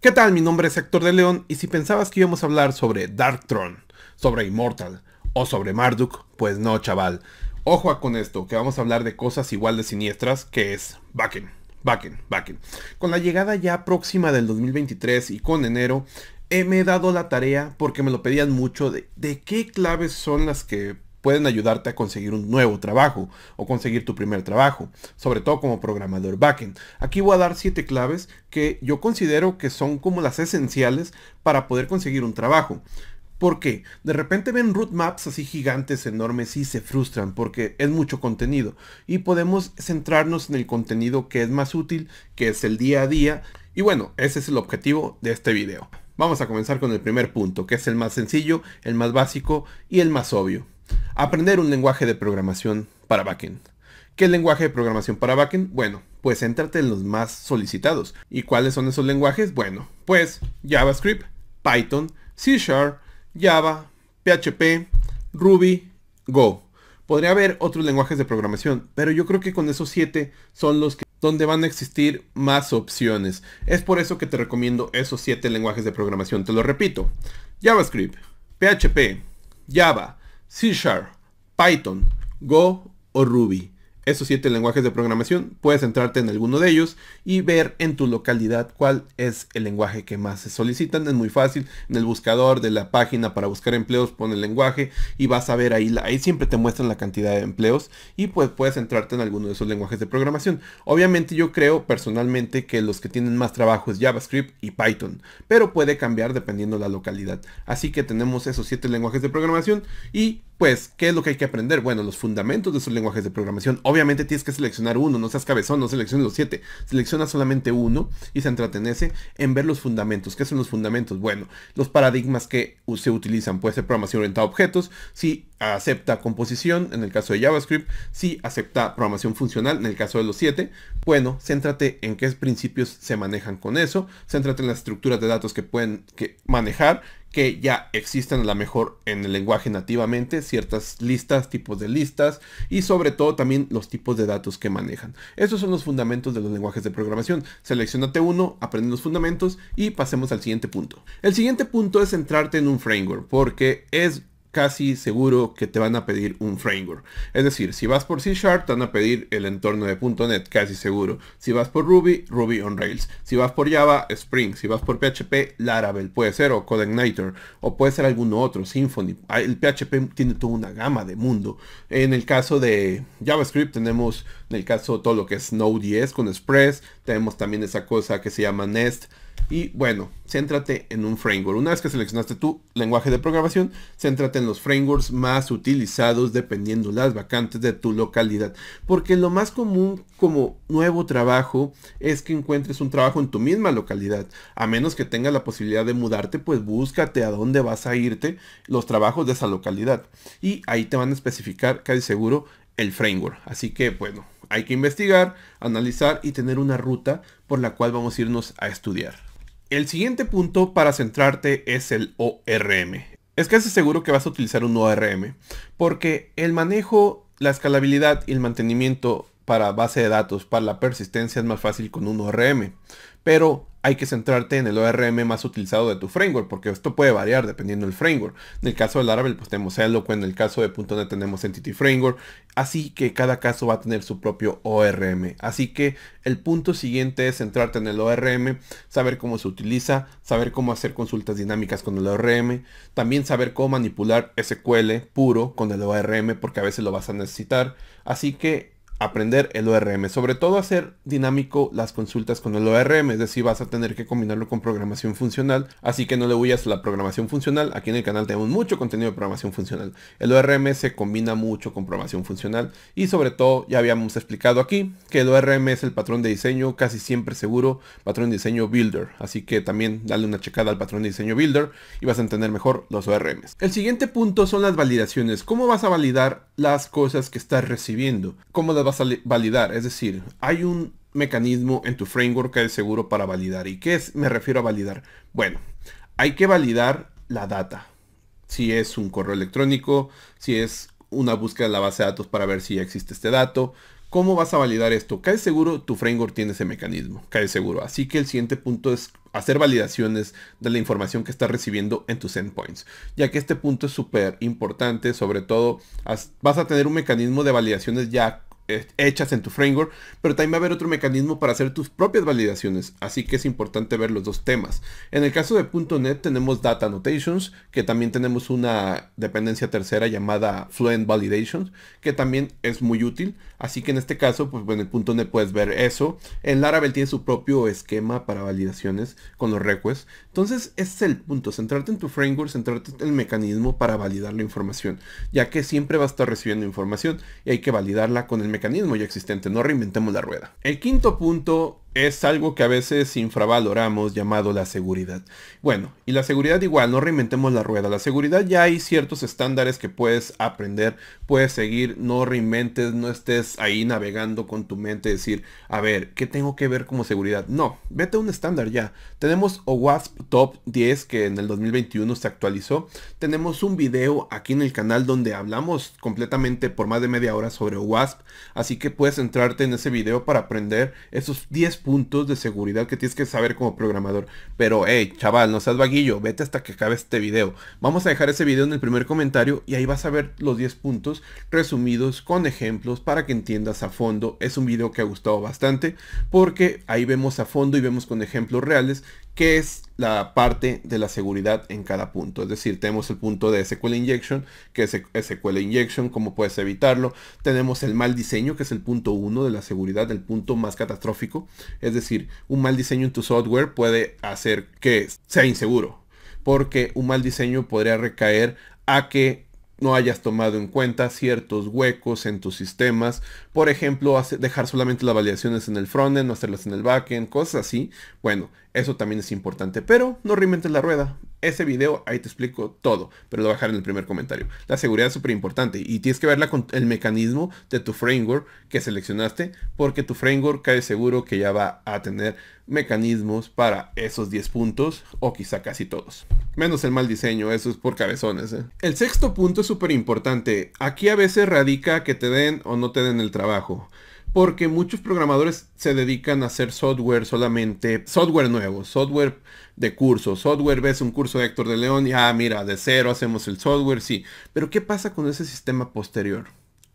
¿Qué tal? Mi nombre es Héctor de León y si pensabas que íbamos a hablar sobre Throne, sobre Immortal o sobre Marduk, pues no, chaval. Ojo con esto, que vamos a hablar de cosas igual de siniestras que es Bakken, Bakken, Bakken. Con la llegada ya próxima del 2023 y con enero, eh, me he dado la tarea porque me lo pedían mucho de qué claves son las que pueden ayudarte a conseguir un nuevo trabajo o conseguir tu primer trabajo, sobre todo como programador backend. Aquí voy a dar 7 claves que yo considero que son como las esenciales para poder conseguir un trabajo. ¿Por qué? De repente ven maps así gigantes, enormes y se frustran porque es mucho contenido y podemos centrarnos en el contenido que es más útil, que es el día a día y bueno, ese es el objetivo de este video. Vamos a comenzar con el primer punto, que es el más sencillo, el más básico y el más obvio. Aprender un lenguaje de programación para backend. ¿Qué lenguaje de programación para backend? Bueno, pues céntrate en los más solicitados. ¿Y cuáles son esos lenguajes? Bueno, pues JavaScript, Python, C Sharp, Java, PHP, Ruby, Go. Podría haber otros lenguajes de programación, pero yo creo que con esos 7 son los que donde van a existir más opciones. Es por eso que te recomiendo esos 7 lenguajes de programación. Te lo repito. JavaScript, PHP, Java, C Sharp, Python, Go o Ruby esos siete lenguajes de programación, puedes entrarte en alguno de ellos y ver en tu localidad cuál es el lenguaje que más se solicitan. Es muy fácil, en el buscador de la página para buscar empleos pone el lenguaje y vas a ver ahí, ahí siempre te muestran la cantidad de empleos y pues puedes entrarte en alguno de esos lenguajes de programación. Obviamente yo creo personalmente que los que tienen más trabajo es JavaScript y Python, pero puede cambiar dependiendo la localidad. Así que tenemos esos siete lenguajes de programación y pues, ¿qué es lo que hay que aprender? Bueno, los fundamentos de esos lenguajes de programación. Obviamente tienes que seleccionar uno, no seas cabezón, no selecciones los siete. Selecciona solamente uno y se ese, en ver los fundamentos. ¿Qué son los fundamentos? Bueno, los paradigmas que se utilizan. Puede ser programación orientada a objetos, si acepta composición, en el caso de JavaScript, si acepta programación funcional, en el caso de los siete. Bueno, céntrate en qué principios se manejan con eso, céntrate en las estructuras de datos que pueden manejar que ya existen a lo mejor en el lenguaje nativamente, ciertas listas, tipos de listas y sobre todo también los tipos de datos que manejan. Estos son los fundamentos de los lenguajes de programación. Seleccionate uno, aprende los fundamentos y pasemos al siguiente punto. El siguiente punto es centrarte en un framework porque es casi seguro que te van a pedir un framework. Es decir, si vas por C Sharp, te van a pedir el entorno de .NET, casi seguro. Si vas por Ruby, Ruby on Rails. Si vas por Java, Spring. Si vas por PHP, Laravel puede ser, o Codeigniter. o puede ser alguno otro, Symfony. Ah, el PHP tiene toda una gama de mundo. En el caso de JavaScript tenemos, en el caso todo lo que es Node.js con Express, tenemos también esa cosa que se llama Nest, y bueno, céntrate en un framework. Una vez que seleccionaste tu lenguaje de programación, céntrate en los frameworks más utilizados dependiendo las vacantes de tu localidad. Porque lo más común como nuevo trabajo es que encuentres un trabajo en tu misma localidad. A menos que tengas la posibilidad de mudarte, pues búscate a dónde vas a irte los trabajos de esa localidad. Y ahí te van a especificar casi seguro el framework. Así que bueno, hay que investigar, analizar y tener una ruta por la cual vamos a irnos a estudiar. El siguiente punto para centrarte es el ORM. Es casi seguro que vas a utilizar un ORM, porque el manejo, la escalabilidad y el mantenimiento para base de datos, para la persistencia es más fácil con un ORM. Pero hay que centrarte en el ORM más utilizado de tu framework, porque esto puede variar dependiendo del framework. En el caso del Laravel, pues tenemos Eloquent, en el caso de .NET tenemos Entity Framework, así que cada caso va a tener su propio ORM. Así que el punto siguiente es centrarte en el ORM, saber cómo se utiliza, saber cómo hacer consultas dinámicas con el ORM, también saber cómo manipular SQL puro con el ORM, porque a veces lo vas a necesitar. Así que aprender el ORM, sobre todo hacer dinámico las consultas con el ORM, es decir, vas a tener que combinarlo con programación funcional, así que no le huyas a la programación funcional, aquí en el canal tenemos mucho contenido de programación funcional, el ORM se combina mucho con programación funcional y sobre todo ya habíamos explicado aquí que el ORM es el patrón de diseño casi siempre seguro, patrón de diseño builder, así que también dale una checada al patrón de diseño builder y vas a entender mejor los ORMs. El siguiente punto son las validaciones, cómo vas a validar las cosas que estás recibiendo, cómo vas a validar. Es decir, hay un mecanismo en tu framework que es seguro para validar. ¿Y qué es? Me refiero a validar. Bueno, hay que validar la data. Si es un correo electrónico, si es una búsqueda de la base de datos para ver si ya existe este dato. ¿Cómo vas a validar esto? Cae seguro, tu framework tiene ese mecanismo. Cae seguro. Así que el siguiente punto es hacer validaciones de la información que estás recibiendo en tus endpoints. Ya que este punto es súper importante, sobre todo vas a tener un mecanismo de validaciones ya hechas en tu framework, pero también va a haber otro mecanismo para hacer tus propias validaciones, así que es importante ver los dos temas. En el caso de .NET tenemos Data Annotations, que también tenemos una dependencia tercera llamada Fluent Validations, que también es muy útil, así que en este caso, pues bueno, en .NET puedes ver eso. En Laravel tiene su propio esquema para validaciones con los requests. Entonces, es el punto, centrarte en tu framework, centrarte en el mecanismo para validar la información, ya que siempre va a estar recibiendo información y hay que validarla con el mecanismo ya existente, no reinventemos la rueda. El quinto punto es algo que a veces infravaloramos llamado la seguridad. Bueno, y la seguridad igual, no reinventemos la rueda. La seguridad ya hay ciertos estándares que puedes aprender, puedes seguir, no reinventes, no estés ahí navegando con tu mente, decir, a ver, ¿qué tengo que ver como seguridad? No, vete a un estándar ya. Tenemos OWASP Top 10 que en el 2021 se actualizó. Tenemos un video aquí en el canal donde hablamos completamente por más de media hora sobre OWASP, así que puedes entrarte en ese video para aprender esos 10 puntos puntos de seguridad que tienes que saber como programador. Pero, hey, chaval, no seas vaguillo, vete hasta que acabe este video. Vamos a dejar ese video en el primer comentario y ahí vas a ver los 10 puntos resumidos con ejemplos para que entiendas a fondo. Es un video que ha gustado bastante porque ahí vemos a fondo y vemos con ejemplos reales que es la parte de la seguridad en cada punto. Es decir, tenemos el punto de SQL Injection, que es SQL Injection, cómo puedes evitarlo. Tenemos el mal diseño, que es el punto uno de la seguridad, el punto más catastrófico. Es decir, un mal diseño en tu software puede hacer que sea inseguro, porque un mal diseño podría recaer a que no hayas tomado en cuenta ciertos huecos en tus sistemas. Por ejemplo, dejar solamente las validaciones en el frontend, no hacerlas en el backend, cosas así. Bueno, eso también es importante, pero no reinventes la rueda. Ese video ahí te explico todo, pero lo voy en el primer comentario. La seguridad es súper importante y tienes que verla con el mecanismo de tu framework que seleccionaste, porque tu framework cae seguro que ya va a tener mecanismos para esos 10 puntos o quizá casi todos. Menos el mal diseño, eso es por cabezones. ¿eh? El sexto punto es súper importante. Aquí a veces radica que te den o no te den el trabajo porque muchos programadores se dedican a hacer software solamente, software nuevo, software de curso, software, ves un curso de Héctor de León y, ah, mira, de cero hacemos el software, sí, pero ¿qué pasa con ese sistema posterior?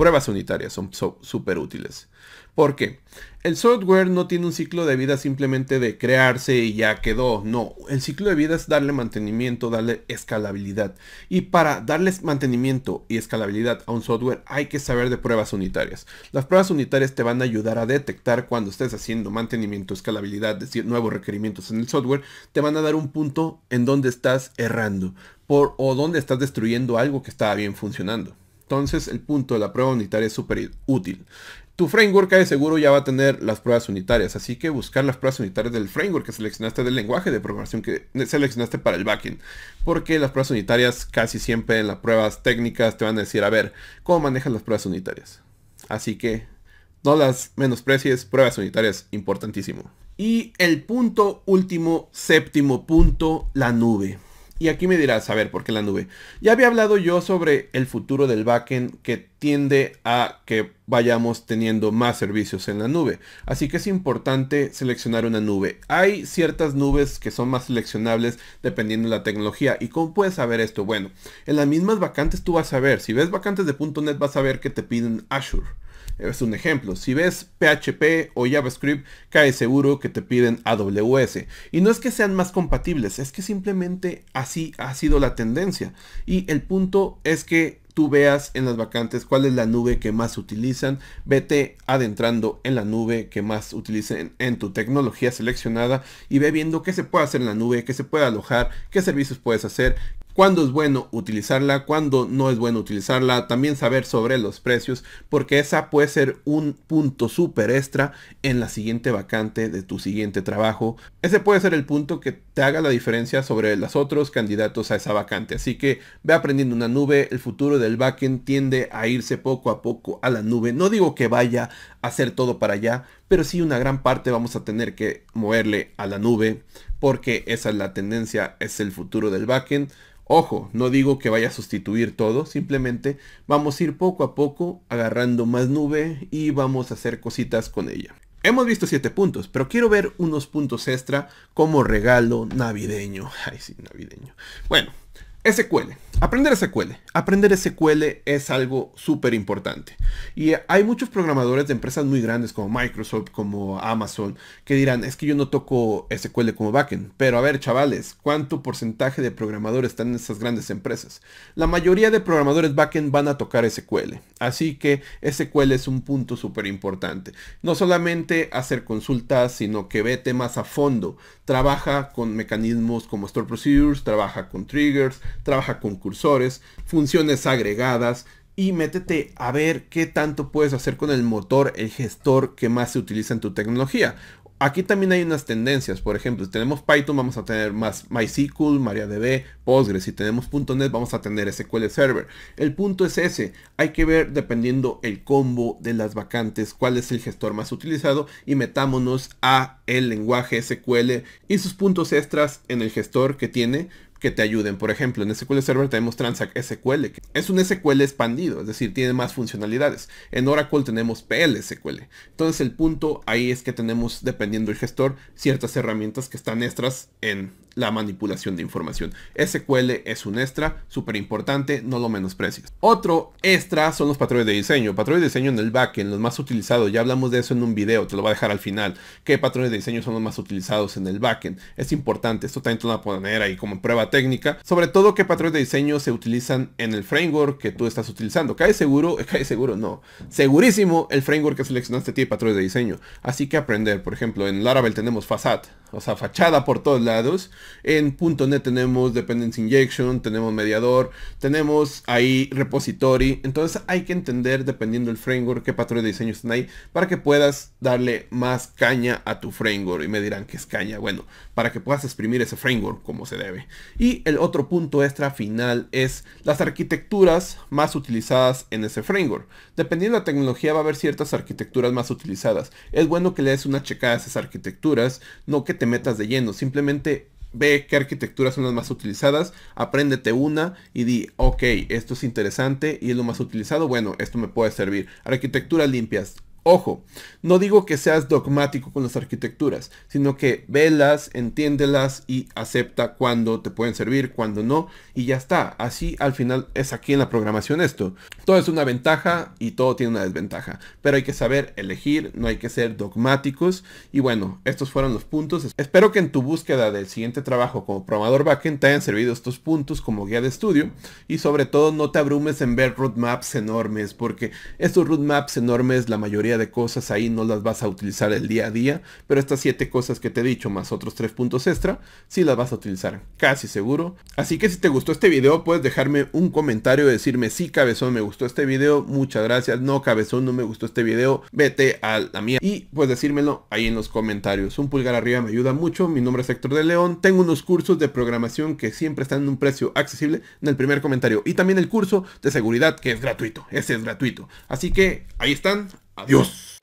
pruebas unitarias son súper útiles. ¿Por qué? el software no tiene un ciclo de vida simplemente de crearse y ya quedó. No, el ciclo de vida es darle mantenimiento, darle escalabilidad. Y para darles mantenimiento y escalabilidad a un software hay que saber de pruebas unitarias. Las pruebas unitarias te van a ayudar a detectar cuando estés haciendo mantenimiento, escalabilidad, es decir, nuevos requerimientos en el software, te van a dar un punto en donde estás errando o donde estás destruyendo algo que estaba bien funcionando. Entonces el punto de la prueba unitaria es súper útil. Tu framework de seguro ya va a tener las pruebas unitarias, así que buscar las pruebas unitarias del framework que seleccionaste del lenguaje de programación que seleccionaste para el backend. Porque las pruebas unitarias casi siempre en las pruebas técnicas te van a decir, a ver, ¿cómo manejas las pruebas unitarias? Así que no las menosprecies, pruebas unitarias, importantísimo. Y el punto último, séptimo punto, la nube. Y aquí me dirás, a ver, ¿por qué la nube? Ya había hablado yo sobre el futuro del backend que tiende a que vayamos teniendo más servicios en la nube. Así que es importante seleccionar una nube. Hay ciertas nubes que son más seleccionables dependiendo de la tecnología. ¿Y cómo puedes saber esto? Bueno, en las mismas vacantes tú vas a ver. Si ves vacantes de .NET vas a ver que te piden Azure. Es un ejemplo. Si ves PHP o JavaScript, cae seguro que te piden AWS. Y no es que sean más compatibles, es que simplemente así ha sido la tendencia. Y el punto es que tú veas en las vacantes cuál es la nube que más utilizan, vete adentrando en la nube que más utilicen en tu tecnología seleccionada y ve viendo qué se puede hacer en la nube, qué se puede alojar, qué servicios puedes hacer, cuándo es bueno utilizarla, cuándo no es bueno utilizarla, también saber sobre los precios, porque esa puede ser un punto súper extra en la siguiente vacante de tu siguiente trabajo. Ese puede ser el punto que te haga la diferencia sobre los otros candidatos a esa vacante. Así que ve aprendiendo una nube, el futuro del backend tiende a irse poco a poco a la nube. No digo que vaya a hacer todo para allá, pero sí una gran parte vamos a tener que moverle a la nube, porque esa es la tendencia, es el futuro del backend. Ojo, no digo que vaya a sustituir todo, simplemente vamos a ir poco a poco agarrando más nube y vamos a hacer cositas con ella. Hemos visto 7 puntos, pero quiero ver unos puntos extra como regalo navideño. Ay, sí, navideño. Bueno, SQL. Aprender SQL. Aprender SQL es algo súper importante. Y hay muchos programadores de empresas muy grandes como Microsoft, como Amazon, que dirán, es que yo no toco SQL como backend. Pero a ver, chavales, ¿cuánto porcentaje de programadores están en esas grandes empresas? La mayoría de programadores backend van a tocar SQL. Así que SQL es un punto súper importante. No solamente hacer consultas, sino que vete más a fondo. Trabaja con mecanismos como Store Procedures, trabaja con triggers, trabaja con cursores, funciones agregadas y métete a ver qué tanto puedes hacer con el motor, el gestor que más se utiliza en tu tecnología. Aquí también hay unas tendencias, por ejemplo, si tenemos Python vamos a tener más MySQL, MariaDB, Postgres, si tenemos .NET vamos a tener SQL Server. El punto es ese, hay que ver dependiendo el combo de las vacantes cuál es el gestor más utilizado y metámonos a el lenguaje SQL y sus puntos extras en el gestor que tiene que te ayuden. Por ejemplo, en SQL Server tenemos Transact SQL, es un SQL expandido, es decir, tiene más funcionalidades. En Oracle tenemos PL SQL. Entonces el punto ahí es que tenemos, dependiendo del gestor, ciertas herramientas que están extras en la manipulación de información. SQL es un extra súper importante, no lo menosprecies. Otro extra son los patrones de diseño. Patrones de diseño en el backend, los más utilizados. Ya hablamos de eso en un video, te lo voy a dejar al final. ¿Qué patrones de diseño son los más utilizados en el backend? Es importante, esto también te lo voy a poner ahí como prueba técnica. Sobre todo, ¿qué patrones de diseño se utilizan en el framework que tú estás utilizando? Cae seguro, cae seguro, no. Segurísimo el framework que seleccionaste tiene patrones de diseño. Así que aprender, por ejemplo, en Laravel tenemos Facade o sea, fachada por todos lados. En .NET tenemos Dependency Injection, tenemos mediador, tenemos ahí repository. Entonces hay que entender, dependiendo del framework, qué patrón de diseño están ahí, para que puedas darle más caña a tu framework. Y me dirán que es caña. Bueno, para que puedas exprimir ese framework como se debe. Y el otro punto extra final es las arquitecturas más utilizadas en ese framework. Dependiendo de la tecnología va a haber ciertas arquitecturas más utilizadas. Es bueno que le des una checada a esas arquitecturas, no que te metas de lleno, simplemente ve qué arquitecturas son las más utilizadas, apréndete una y di, ok, esto es interesante y es lo más utilizado, bueno, esto me puede servir. Arquitecturas limpias, Ojo, no digo que seas dogmático con las arquitecturas, sino que velas, entiéndelas y acepta cuando te pueden servir, cuando no, y ya está. Así al final es aquí en la programación esto. Todo es una ventaja y todo tiene una desventaja, pero hay que saber elegir, no hay que ser dogmáticos. Y bueno, estos fueron los puntos. Espero que en tu búsqueda del siguiente trabajo como programador backend te hayan servido estos puntos como guía de estudio y sobre todo no te abrumes en ver roadmaps enormes, porque estos roadmaps enormes la mayoría de cosas ahí no las vas a utilizar el día a día, pero estas siete cosas que te he dicho más otros tres puntos extra, Si las vas a utilizar, casi seguro. Así que si te gustó este video, puedes dejarme un comentario y decirme si cabezón me gustó este video, muchas gracias, no cabezón no me gustó este video, vete a la mía y pues decírmelo ahí en los comentarios. Un pulgar arriba me ayuda mucho, mi nombre es Héctor de León, tengo unos cursos de programación que siempre están en un precio accesible en el primer comentario y también el curso de seguridad que es gratuito, ese es gratuito. Así que ahí están, Adiós.